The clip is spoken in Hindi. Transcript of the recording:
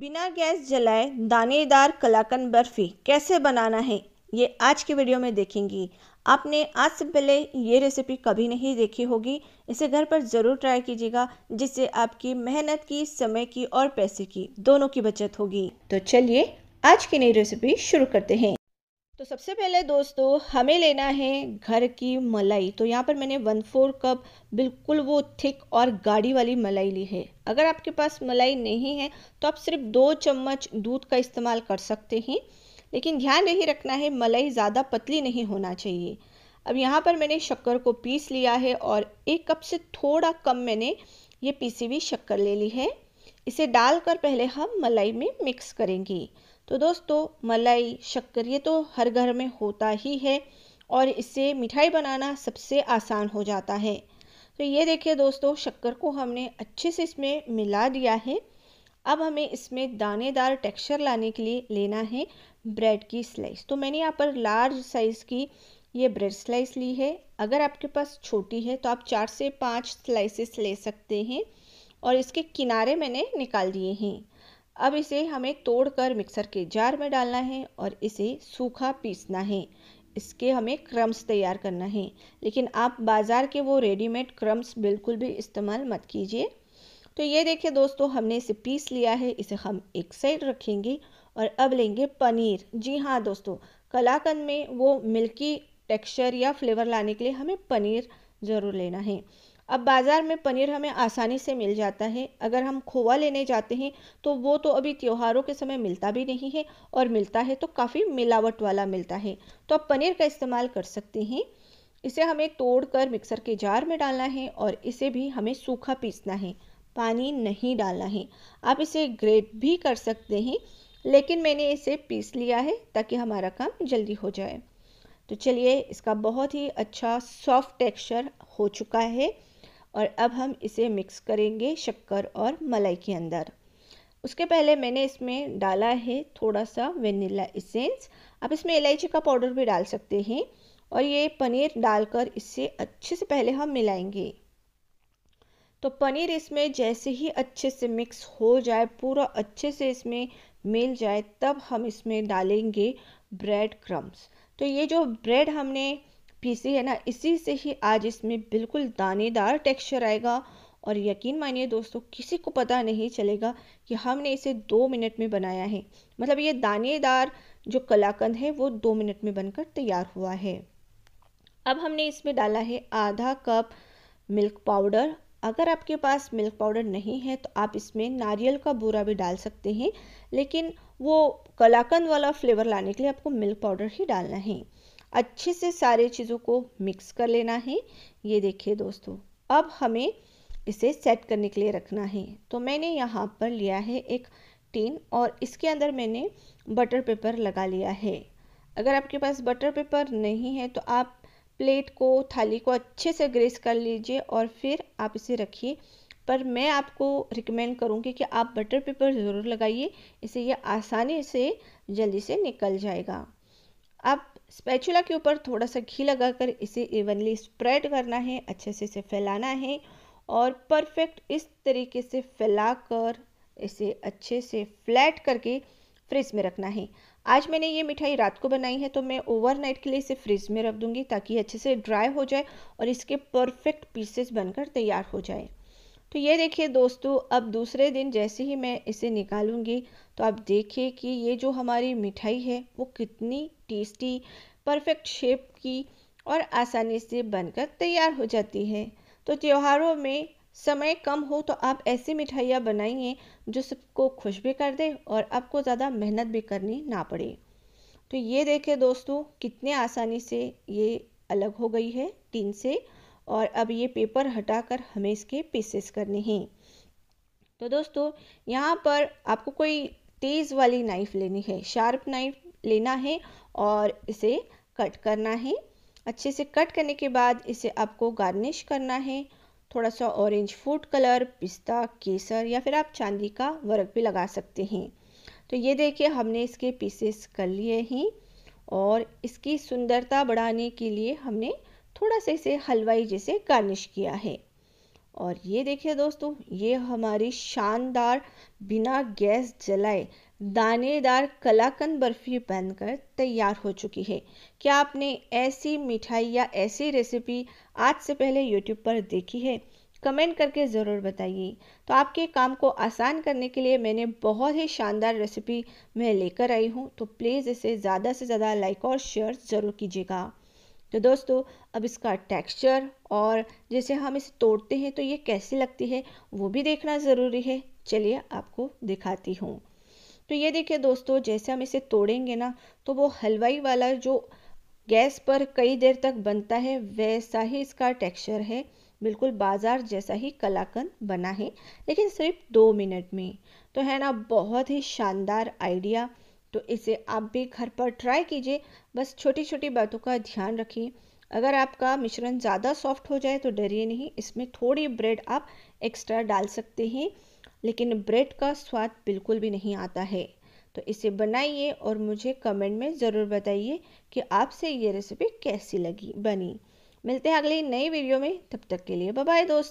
बिना गैस जलाए दानेदार कलाकंद बर्फ़ी कैसे बनाना है ये आज के वीडियो में देखेंगी आपने आज से पहले ये रेसिपी कभी नहीं देखी होगी इसे घर पर ज़रूर ट्राई कीजिएगा जिससे आपकी मेहनत की समय की और पैसे की दोनों की बचत होगी तो चलिए आज की नई रेसिपी शुरू करते हैं तो सबसे पहले दोस्तों हमें लेना है घर की मलाई तो यहाँ पर मैंने वन फोर कप बिल्कुल वो थिक और गाढ़ी वाली मलाई ली है अगर आपके पास मलाई नहीं है तो आप सिर्फ दो चम्मच दूध का इस्तेमाल कर सकते हैं लेकिन ध्यान यही रखना है मलाई ज़्यादा पतली नहीं होना चाहिए अब यहाँ पर मैंने शक्कर को पीस लिया है और एक कप से थोड़ा कम मैंने ये पीसी हुई शक्कर ले ली है इसे डालकर पहले हम मलाई में मिक्स करेंगे तो दोस्तों मलाई शक्कर ये तो हर घर में होता ही है और इससे मिठाई बनाना सबसे आसान हो जाता है तो ये देखिए दोस्तों शक्कर को हमने अच्छे से इसमें मिला दिया है अब हमें इसमें दानेदार टेक्सचर लाने के लिए लेना है ब्रेड की स्लाइस तो मैंने यहाँ पर लार्ज साइज़ की ये ब्रेड स्लाइस ली है अगर आपके पास छोटी है तो आप चार से पाँच स्लाइसेस ले सकते हैं और इसके किनारे मैंने निकाल दिए हैं अब इसे हमें तोड़कर मिक्सर के जार में डालना है और इसे सूखा पीसना है इसके हमें क्रम्स तैयार करना है लेकिन आप बाज़ार के वो रेडीमेड क्रम्स बिल्कुल भी इस्तेमाल मत कीजिए तो ये देखिए दोस्तों हमने इसे पीस लिया है इसे हम एक साइड रखेंगे और अब लेंगे पनीर जी हाँ दोस्तों कलाकंद में वो मिल्की टेक्सचर या फ्लेवर लाने के लिए हमें पनीर ज़रूर लेना है अब बाज़ार में पनीर हमें आसानी से मिल जाता है अगर हम खोवा लेने जाते हैं तो वो तो अभी त्योहारों के समय मिलता भी नहीं है और मिलता है तो काफ़ी मिलावट वाला मिलता है तो आप पनीर का इस्तेमाल कर सकते हैं इसे हमें तोड़कर मिक्सर के जार में डालना है और इसे भी हमें सूखा पीसना है पानी नहीं डालना है आप इसे ग्रेट भी कर सकते हैं लेकिन मैंने इसे पीस लिया है ताकि हमारा काम जल्दी हो जाए तो चलिए इसका बहुत ही अच्छा सॉफ्ट टेक्सचर हो चुका है और अब हम इसे मिक्स करेंगे शक्कर और मलाई के अंदर उसके पहले मैंने इसमें डाला है थोड़ा सा वेनिला इसेंस आप इसमें इलायची का पाउडर भी डाल सकते हैं और ये पनीर डालकर इससे अच्छे से पहले हम मिलाएंगे तो पनीर इसमें जैसे ही अच्छे से मिक्स हो जाए पूरा अच्छे से इसमें मिल जाए तब हम इसमें डालेंगे ब्रेड क्रम्स तो ये जो ब्रेड हमने पीसी है ना इसी से ही आज इसमें बिल्कुल दानेदार टेक्सचर आएगा और यकीन मानिए दोस्तों किसी को पता नहीं चलेगा कि हमने इसे दो मिनट में बनाया है मतलब ये दानेदार जो कलाकंद है वो दो मिनट में बनकर तैयार हुआ है अब हमने इसमें डाला है आधा कप मिल्क पाउडर अगर आपके पास मिल्क पाउडर नहीं है तो आप इसमें नारियल का बूरा भी डाल सकते हैं लेकिन वो कलाकंद वाला फ्लेवर लाने के लिए आपको मिल्क पाउडर ही डालना है अच्छे से सारे चीज़ों को मिक्स कर लेना है ये देखिए दोस्तों अब हमें इसे सेट करने के लिए रखना है तो मैंने यहाँ पर लिया है एक टीन और इसके अंदर मैंने बटर पेपर लगा लिया है अगर आपके पास बटर पेपर नहीं है तो आप प्लेट को थाली को अच्छे से ग्रेस कर लीजिए और फिर आप इसे रखिए पर मैं आपको रिकमेंड करूँगी कि आप बटर पेपर ज़रूर लगाइए इसे यह आसानी से जल्दी से निकल जाएगा आप स्पैचुला के ऊपर थोड़ा सा घी लगाकर इसे इवनली स्प्रेड करना है अच्छे से इसे फैलाना है और परफेक्ट इस तरीके से फैलाकर इसे अच्छे से फ्लैट करके फ्रिज में रखना है आज मैंने ये मिठाई रात को बनाई है तो मैं ओवरनाइट के लिए इसे फ्रिज में रख दूंगी ताकि अच्छे से ड्राई हो जाए और इसके परफेक्ट पीसेस बनकर तैयार हो जाए तो ये देखिए दोस्तों अब दूसरे दिन जैसे ही मैं इसे निकालूंगी तो आप देखिए कि ये जो हमारी मिठाई है वो कितनी टेस्टी परफेक्ट शेप की और आसानी से बनकर तैयार हो जाती है तो त्योहारों में समय कम हो तो आप ऐसी मिठाइयाँ बनाइए जो सबको खुश भी कर दे और आपको ज़्यादा मेहनत भी करनी ना पड़े तो ये देखें दोस्तों कितने आसानी से ये अलग हो गई है टीन से और अब ये पेपर हटाकर हमें इसके पीसेस करने हैं तो दोस्तों यहाँ पर आपको कोई तेज़ वाली नाइफ़ लेनी है शार्प नाइफ लेना है और इसे कट करना है अच्छे से कट करने के बाद इसे आपको गार्निश करना है थोड़ा सा ऑरेंज फूड कलर पिस्ता केसर या फिर आप चांदी का वर्क भी लगा सकते हैं तो ये देखिए हमने इसके पीसेस कर लिए हैं और इसकी सुंदरता बढ़ाने के लिए हमने थोड़ा सा इसे हलवाई जैसे गार्निश किया है और ये देखिए दोस्तों ये हमारी शानदार बिना गैस जलाए दानेदार कलाकंद बर्फी बनकर तैयार हो चुकी है क्या आपने ऐसी मिठाई या ऐसी रेसिपी आज से पहले यूट्यूब पर देखी है कमेंट करके ज़रूर बताइए तो आपके काम को आसान करने के लिए मैंने बहुत ही शानदार रेसिपी मैं लेकर आई हूँ तो प्लीज़ इसे ज़्यादा से ज़्यादा लाइक और शेयर ज़रूर कीजिएगा तो दोस्तों अब इसका टेक्सचर और जैसे हम इसे तोड़ते हैं तो ये कैसी लगती है वो भी देखना ज़रूरी है चलिए आपको दिखाती हूँ तो ये देखिए दोस्तों जैसे हम इसे तोड़ेंगे ना तो वो हलवाई वाला जो गैस पर कई देर तक बनता है वैसा ही इसका टेक्सचर है बिल्कुल बाज़ार जैसा ही कलाकंद बना है लेकिन सिर्फ दो मिनट में तो है ना बहुत ही शानदार आइडिया तो इसे आप भी घर पर ट्राई कीजिए बस छोटी छोटी बातों का ध्यान रखिए अगर आपका मिश्रण ज़्यादा सॉफ्ट हो जाए तो डरिए नहीं इसमें थोड़ी ब्रेड आप एक्स्ट्रा डाल सकते हैं लेकिन ब्रेड का स्वाद बिल्कुल भी नहीं आता है तो इसे बनाइए और मुझे कमेंट में ज़रूर बताइए कि आपसे ये रेसिपी कैसी लगी बनी मिलते हैं अगली नई वीडियो में तब तक के लिए बाय दोस्त